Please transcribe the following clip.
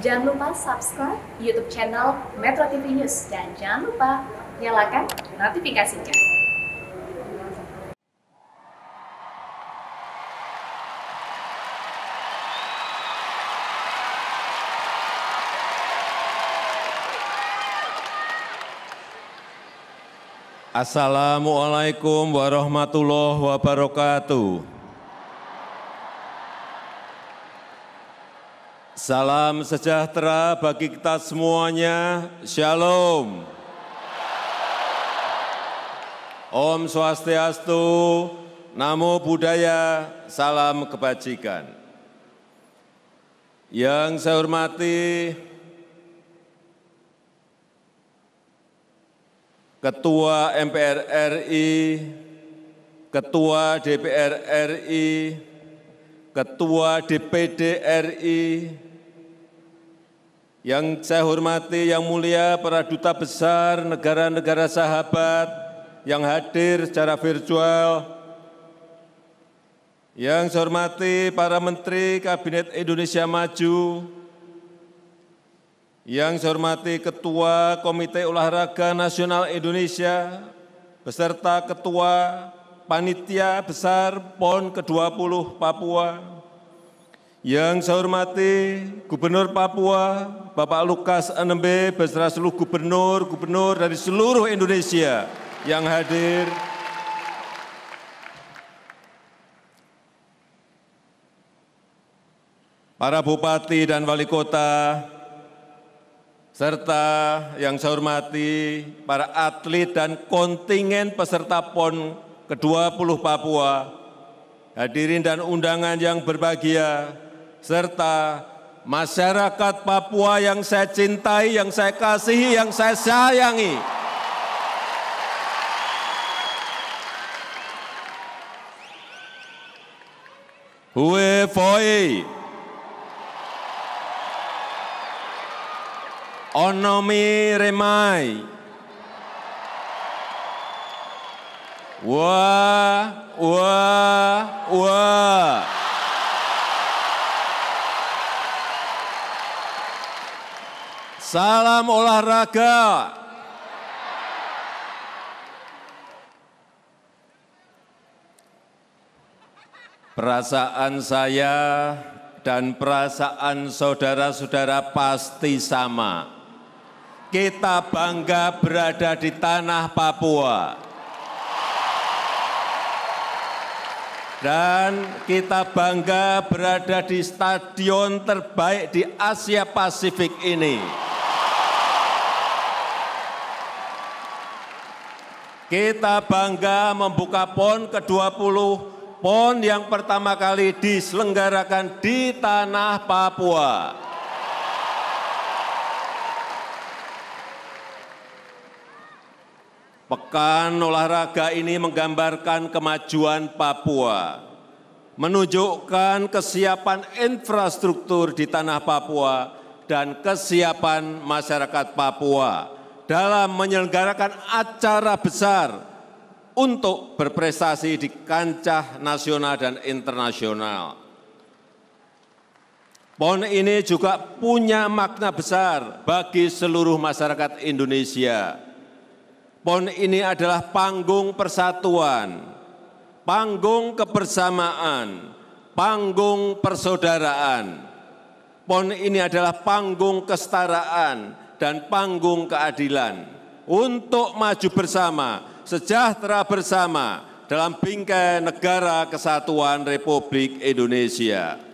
Jangan lupa subscribe YouTube channel Metro TV News dan jangan lupa nyalakan notifikasinya. Assalamualaikum warahmatullahi wabarakatuh. Salam sejahtera bagi kita semuanya. Shalom. Om Swastiastu, Namo Buddhaya, Salam Kebajikan. Yang saya hormati Ketua MPR RI, Ketua DPR RI, Ketua DPD RI, yang saya hormati, yang mulia para duta besar negara-negara sahabat yang hadir secara virtual, yang saya hormati para menteri Kabinet Indonesia Maju, yang saya hormati Ketua Komite Olahraga Nasional Indonesia, beserta Ketua Panitia Besar PON ke-20 Papua, yang saya hormati Gubernur Papua, Bapak Lukas NMB, beserta seluruh gubernur-gubernur dari seluruh Indonesia yang hadir. Para bupati dan wali kota, serta yang saya hormati para atlet dan kontingen peserta PON ke-20 Papua, hadirin dan undangan yang berbahagia, serta masyarakat Papua yang saya cintai, yang saya kasihi, yang saya sayangi. Hue Foi. Onomi Remai. Wah, wah, wah. Salam olahraga. Perasaan saya dan perasaan saudara-saudara pasti sama. Kita bangga berada di tanah Papua. Dan kita bangga berada di stadion terbaik di Asia Pasifik ini. Kita bangga membuka PON ke-20, PON yang pertama kali diselenggarakan di tanah Papua. Pekan olahraga ini menggambarkan kemajuan Papua, menunjukkan kesiapan infrastruktur di tanah Papua dan kesiapan masyarakat Papua dalam menyelenggarakan acara besar untuk berprestasi di kancah nasional dan internasional. PON ini juga punya makna besar bagi seluruh masyarakat Indonesia. PON ini adalah panggung persatuan, panggung kebersamaan, panggung persaudaraan. PON ini adalah panggung kestaraan dan panggung keadilan untuk maju bersama, sejahtera bersama dalam bingkai negara kesatuan Republik Indonesia.